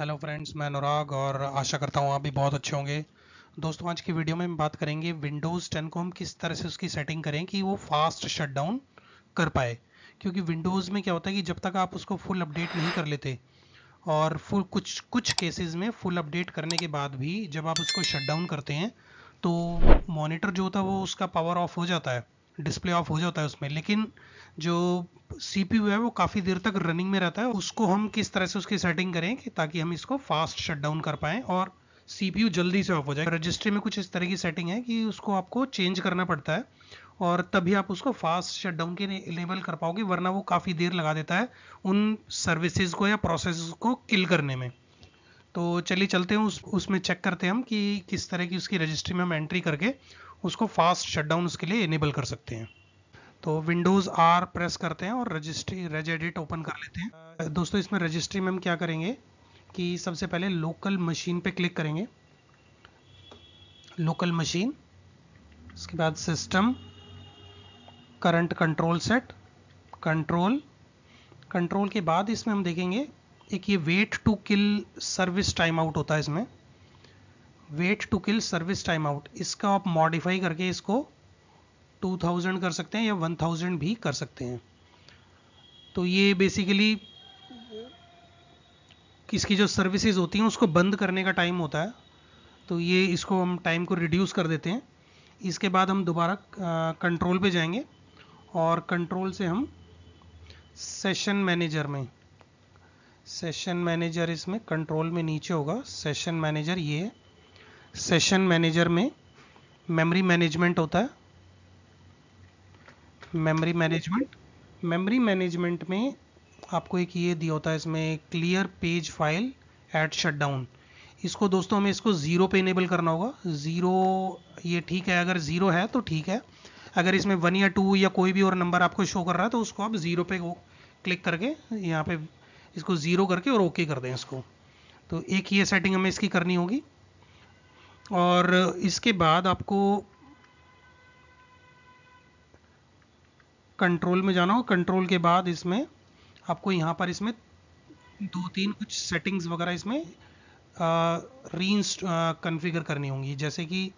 hello friends मैं अनुराग और आशा करता हूँ आप भी बहुत अच्छे होंगे दोस्तों आज की वीडियो में हम बात करेंगे विंडोज़ 10 को हम किस तरह से उसकी सेटिंग करें कि वो फास्ट शटडाउन कर पाए क्योंकि विंडोज़ में क्या होता है कि जब तक आप उसको फुल अपडेट नहीं कर लेते और फुल कुछ कुछ केसेस में फुल अपडेट करने के बाद भी जब आप उसको शट करते हैं तो मोनिटर जो होता है वो उसका पावर ऑफ हो जाता है डिस्प्ले ऑफ हो जाता है उसमें लेकिन जो सी पी यू है वो काफ़ी देर तक रनिंग में रहता है उसको हम किस तरह से उसकी सेटिंग करें कि ताकि हम इसको फास्ट शट डाउन कर पाएँ और सी पी यू जल्दी से ऑफ हो जाए रजिस्ट्री में कुछ इस तरह की सेटिंग है कि उसको आपको चेंज करना पड़ता है और तभी आप उसको फास्ट शट डाउन के इनेबल कर पाओगे वरना वो काफ़ी देर लगा देता है उन सर्विसेज को या प्रोसेस को किल करने में तो चलिए चलते हैं उस उसमें चेक करते हैं हम कि किस तरह की उसकी रजिस्ट्री में हम एंट्री करके उसको फास्ट शटडाउन उसके लिए इनेबल कर सकते हैं तो विंडोज़ आर प्रेस करते हैं और रजिस्ट्री रेज एडिट ओपन कर लेते हैं दोस्तों इसमें रजिस्ट्री में हम क्या करेंगे कि सबसे पहले लोकल मशीन पे क्लिक करेंगे लोकल मशीन उसके बाद system current control set control control के बाद इसमें हम देखेंगे एक ये wait to kill service time out होता है इसमें wait to kill service time out इसका आप मॉडिफाई करके इसको 2000 कर सकते हैं या 1000 भी कर सकते हैं तो ये बेसिकली किसकी जो सर्विसेज होती हैं उसको बंद करने का टाइम होता है तो ये इसको हम टाइम को रिड्यूस कर देते हैं इसके बाद हम दोबारा कंट्रोल पे जाएंगे और कंट्रोल से हम सेशन मैनेजर में सेशन मैनेजर इसमें कंट्रोल में नीचे होगा सेशन मैनेजर ये है सेशन मैनेजर में मेमोरी मैनेजमेंट होता है मेमोरी मैनेजमेंट मेमोरी मैनेजमेंट में आपको एक ये दिया होता है इसमें clear page file at shutdown इसको दोस्तों हमें इसको ज़ीरो पे इनेबल करना होगा ज़ीरो ये ठीक है अगर ज़ीरो है तो ठीक है अगर इसमें वन या टू या कोई भी और नंबर आपको शो कर रहा है तो उसको आप ज़ीरो पे क्लिक करके यहाँ पे इसको ज़ीरो करके और ओके कर दें इसको तो एक ये सेटिंग हमें इसकी करनी होगी और इसके बाद आपको कंट्रोल में जाना हो कंट्रोल के बाद इसमें आपको यहाँ पर इसमें दो तीन कुछ सेटिंग्स वगैरह इसमें री कन्फिगर करनी होंगी जैसे कि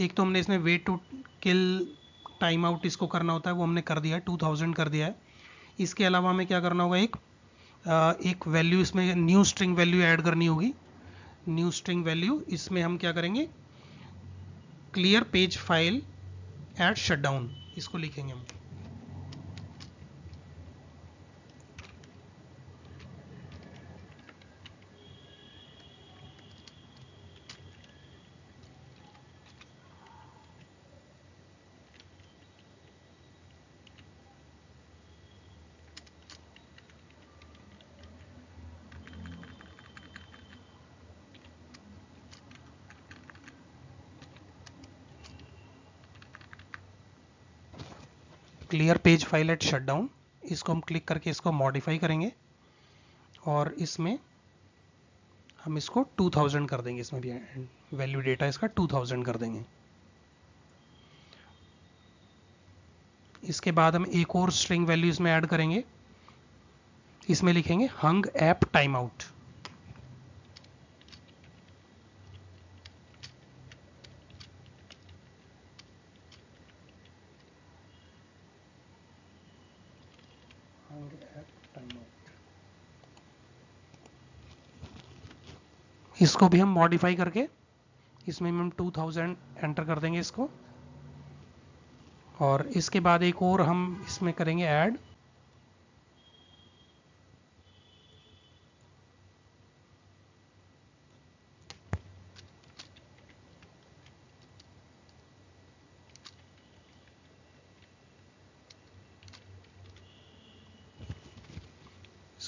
एक तो हमने इसमें wait to kill time out इसको करना होता है वो हमने कर दिया है टू थाउजेंड कर दिया है इसके अलावा हमें क्या करना होगा एक आ, एक वैल्यू इसमें न्यू स्ट्रिंग वैल्यू ऐड करनी होगी न्यू स्ट्रिंग वैल्यू इसमें हम क्या करेंगे clear page file at shutdown इसको लिखेंगे हम clear page file at shutdown इसको हम क्लिक करके इसको मॉडिफाई करेंगे और इसमें हम इसको 2000 कर देंगे इसमें भी वैल्यू डेटा इसका 2000 कर देंगे इसके बाद हम एक और स्ट्रिंग वैल्यू इसमें ऐड करेंगे इसमें लिखेंगे हंग ऐप टाइम आउट इसको भी हम मॉडिफाई करके इसमें हम 2000 एंटर कर देंगे इसको और इसके बाद एक और हम इसमें करेंगे ऐड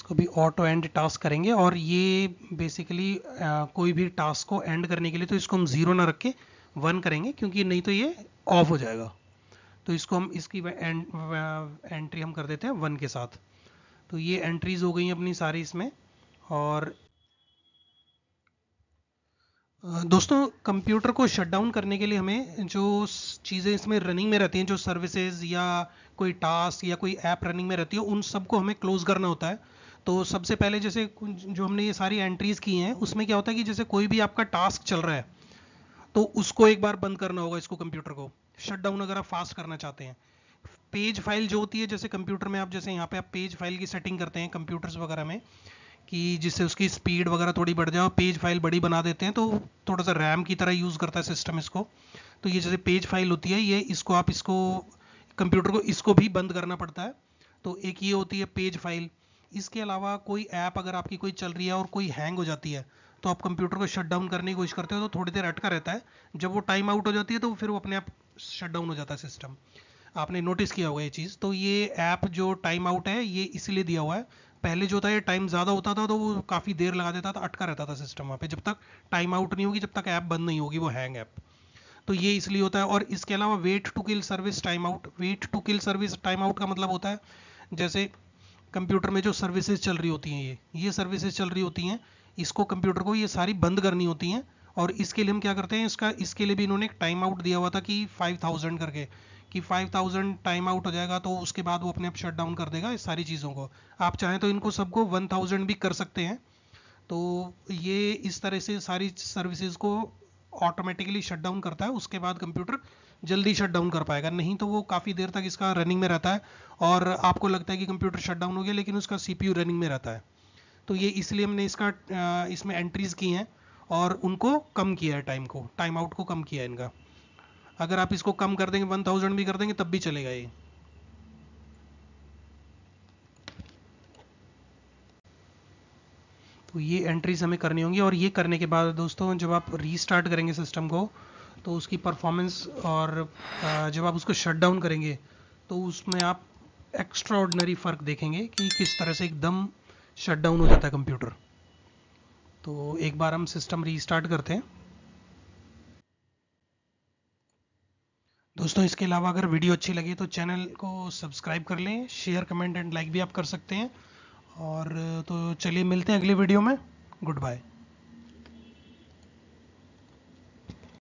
इसको भी ऑटो एंड टास्क करेंगे और ये बेसिकली कोई भी टास्क को एंड करने के लिए तो इसको हम ज़ीरो ना रख के वन करेंगे क्योंकि नहीं तो ये ऑफ हो जाएगा तो इसको हम इसकी एंट्री हम कर देते हैं वन के साथ तो ये एंट्रीज हो गई अपनी सारी इसमें और दोस्तों कंप्यूटर को शट डाउन करने के लिए हमें जो चीज़ें इसमें रनिंग में रहती हैं जो सर्विसेज या कोई टास्क या कोई ऐप रनिंग में रहती है उन सबको हमें क्लोज करना होता है तो सबसे पहले जैसे जो हमने ये सारी एंट्रीज की हैं उसमें क्या होता है कि जैसे कोई भी आपका टास्क चल रहा है तो उसको एक बार बंद करना होगा इसको कंप्यूटर को शट डाउन अगर आप फास्ट करना चाहते हैं पेज फाइल जो होती है जैसे कंप्यूटर में आप जैसे यहाँ पे आप पेज फाइल की सेटिंग करते हैं कंप्यूटर्स वगैरह में कि जिससे उसकी स्पीड वगैरह थोड़ी बढ़ जाए और पेज फाइल बड़ी बना देते हैं तो थोड़ा सा रैम की तरह यूज़ करता है सिस्टम इसको तो ये जैसे पेज फाइल होती है ये इसको आप इसको कंप्यूटर को इसको भी बंद करना पड़ता है तो एक ये होती है पेज फाइल इसके अलावा कोई ऐप अगर आपकी कोई चल रही है और कोई हैंग हो जाती है तो आप कंप्यूटर को शट डाउन करने की कोशिश करते हो तो थोड़ी देर अटका रहता है जब वो टाइम आउट हो जाती है तो फिर वो अपने आप शट डाउन हो जाता है सिस्टम आपने नोटिस किया होगा ये चीज़ तो ये ऐप जो टाइम आउट है ये इसीलिए दिया हुआ है पहले जो था ये टाइम ज़्यादा होता था तो वो काफ़ी देर लगा देता था अटका रहता था सिस्टम वहाँ पे जब तक टाइम आउट नहीं होगी जब तक ऐप बंद नहीं होगी वो हैंग ऐप तो ये इसलिए होता है और इसके अलावा wait to kill service time out wait to kill service time out का मतलब होता है जैसे कंप्यूटर में जो सर्विसेज चल रही होती हैं ये ये सर्विसेज चल रही होती हैं इसको कंप्यूटर को ये सारी बंद करनी होती हैं और इसके लिए हम क्या करते हैं इसका इसके लिए भी इन्होंने एक टाइम आउट दिया हुआ था कि फाइव थाउजेंड करके कि फाइव थाउजेंड टाइम आउट हो जाएगा तो उसके बाद वो अपने आप शट डाउन कर देगा इस सारी चीज़ों को आप चाहें तो इनको सबको वन थाउजेंड भी कर सकते हैं तो ये इस तरह से सारी सर्विसेज को ऑटोमेटिकली शट डाउन करता है उसके बाद कंप्यूटर जल्दी शट डाउन कर पाएगा नहीं तो वो काफ़ी देर तक इसका रनिंग में रहता है और आपको लगता है कि कंप्यूटर शट डाउन हो गया लेकिन उसका सी रनिंग में रहता है तो ये इसलिए हमने इसका इसमें एंट्रीज़ की हैं और उनको कम किया है टाइम को टाइम आउट को कम किया है इनका अगर आप इसको कम कर देंगे वन थाउजेंड भी कर देंगे तब भी चलेगा ये तो ये एंट्रीज हमें करनी होंगी और ये करने के बाद दोस्तों जब आप रीस्टार्ट करेंगे सिस्टम को तो उसकी परफॉर्मेंस और जब आप उसको शट डाउन करेंगे तो उसमें आप एक्स्ट्रा फ़र्क देखेंगे कि किस तरह से एकदम शट डाउन हो जाता है कंप्यूटर तो एक बार हम सिस्टम रीस्टार्ट करते हैं दोस्तों इसके अलावा अगर वीडियो अच्छी लगे तो चैनल को सब्सक्राइब कर लें शेयर कमेंट एंड लाइक भी आप कर सकते हैं और तो चलिए मिलते हैं अगले वीडियो में गुड बाय